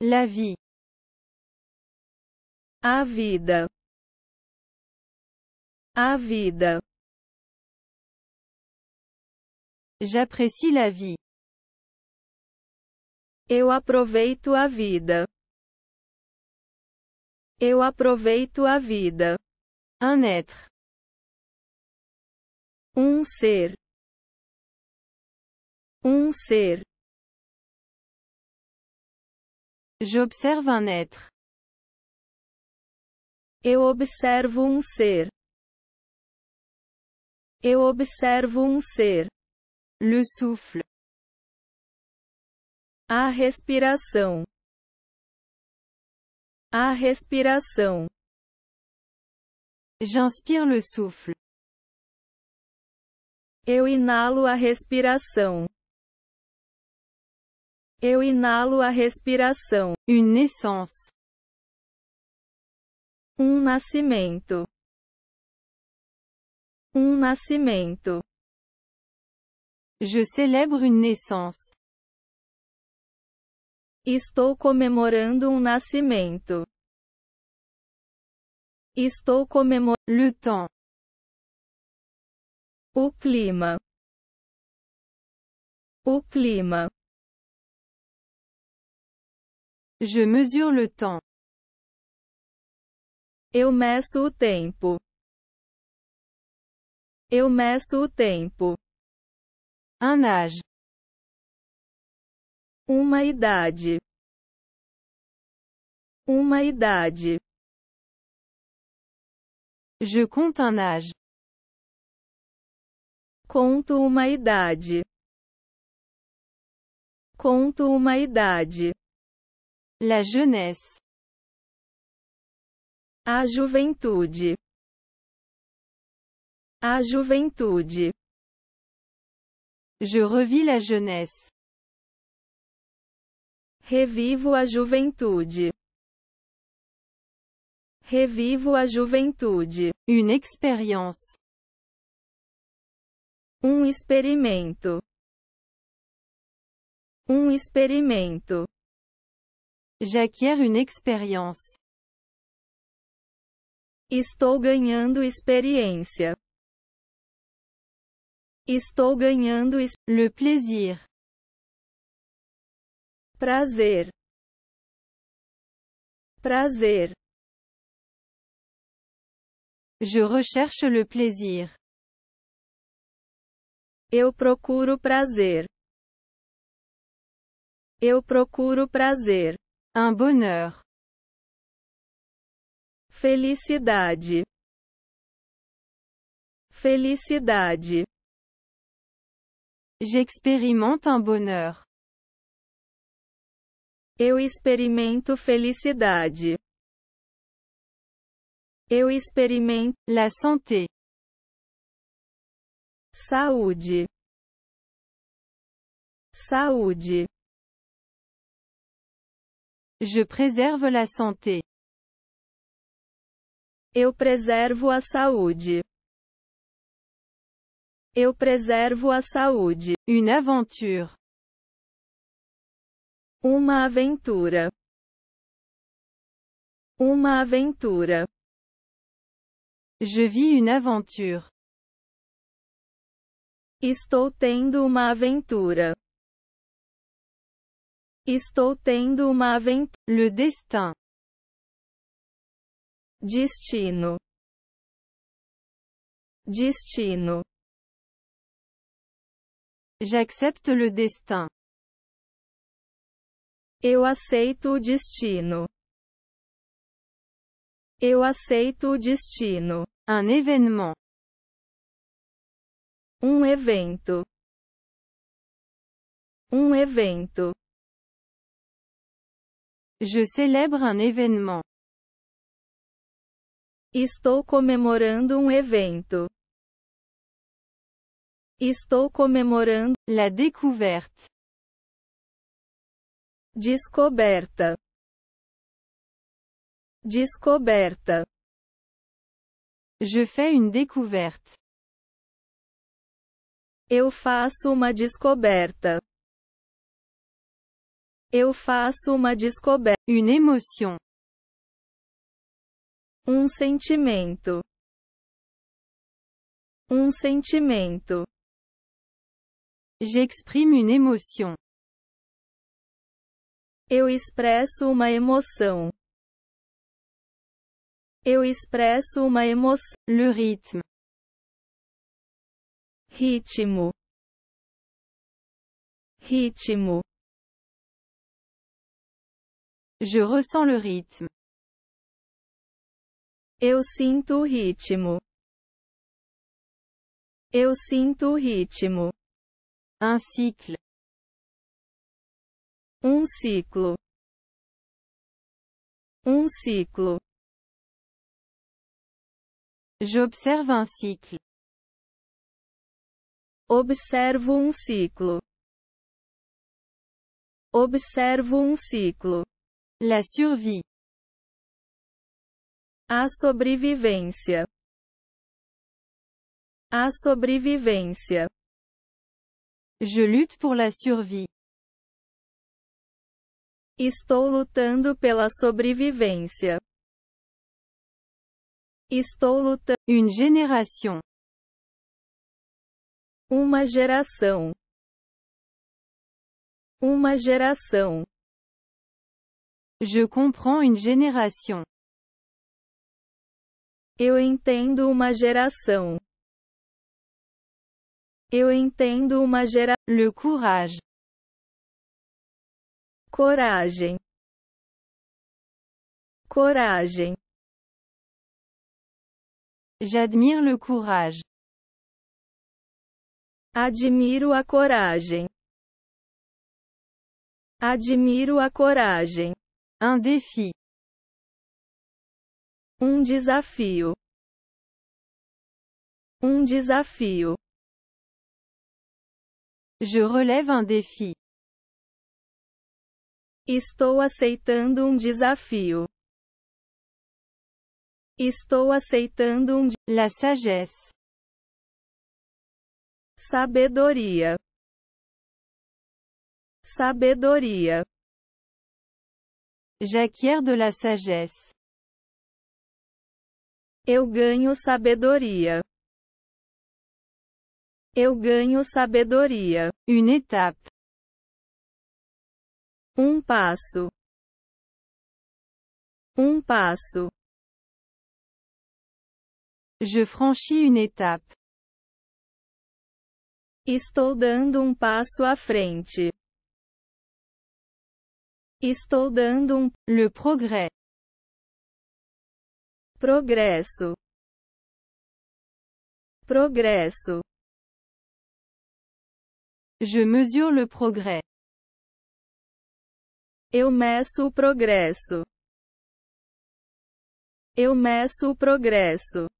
La vie. A vida. A vida. J'apprécie la vie. Eu aproveito a vida. Eu aproveito a vida. Un être. Um ser. Um ser. J'observe un être. Eu observo um ser. Eu observo um ser. Le souffle. A respiração. A respiração. J'inspire le souffle. Eu inalo a respiração. Eu inalo a respiração. Une naissance. Um nascimento. Um nascimento. Je célèbre une naissance. Estou comemorando um nascimento. Estou comemorando. Le temps. O clima. O clima. Je mesure le temps. Eu meço o tempo. Eu meço o tempo. Un âge. Uma idade. Uma idade. Je compte un âge. Conto uma idade. Conto uma idade. La jeunesse. A juventude. A juventude. Je revis la jeunesse. Revivo a juventude. Revivo a juventude. Une expérience. Um experimento. Um experimento. J'acquiers une expérience. Estou ganhando experiência. Estou ganhando es le plaisir. Prazer. Prazer. Je recherche le plaisir. Eu procuro prazer. Eu procuro prazer. Un bonheur. Felicidade. Felicidade. J'expérimente un bonheur. Eu experimento felicidade. Eu experimento la santé. Saúde. Saúde. Je préserve la santé. Eu preservo a saúde. Eu preservo a saúde. Une aventure. Uma aventura. Uma aventura. Je vis une aventure. Estou tendo uma aventura. Estou tendo uma aventura. Le destin. Destino. Destino. J'accepte le destin. Eu aceito o destino. Eu aceito o destino. Un événement. Um evento. Um evento. Je célèbre un événement. Estou comemorando um evento. Estou comemorando la découverte. Descoberta. Descoberta. Je fais une découverte. Eu faço uma descoberta. Eu faço uma descoberta. Une émotion. Um sentimento. Um sentimento. J'exprime une émotion. Eu expresso uma emoção. Eu expresso uma emoção. Le rythme. Ritmo. Ritmo. Je ressens le rythme. Eu sinto o ritmo. Eu sinto o ritmo. Un cycle. Um ciclo. Um ciclo. J'observe un cycle. Observo um ciclo. Observo um ciclo. La survie. A sobrevivência. A sobrevivência. Je lutte pour la survie. Estou lutando pela sobrevivência. Estou lutando. Une génération. Uma geração. Uma geração. Je comprends une génération. Eu entendo uma geração. Eu entendo uma geração. Le courage. Coragem. Coragem. J'admire le courage. Admiro a coragem. Admiro a coragem. Un défi. Um desafio. Um desafio. Je relève un défi. Estou aceitando um desafio. Estou aceitando um La sagesse. Sabedoria. Sabedoria. J'acquiers de la sagesse. Eu ganho sabedoria. Eu ganho sabedoria. Une étape. Um passo. Um passo. Je franchis une étape. Estou dando um passo à frente. Estou dando um le progrès. Progresso. Progresso. Je mesure le progrès. Eu meço o progresso. Eu meço o progresso.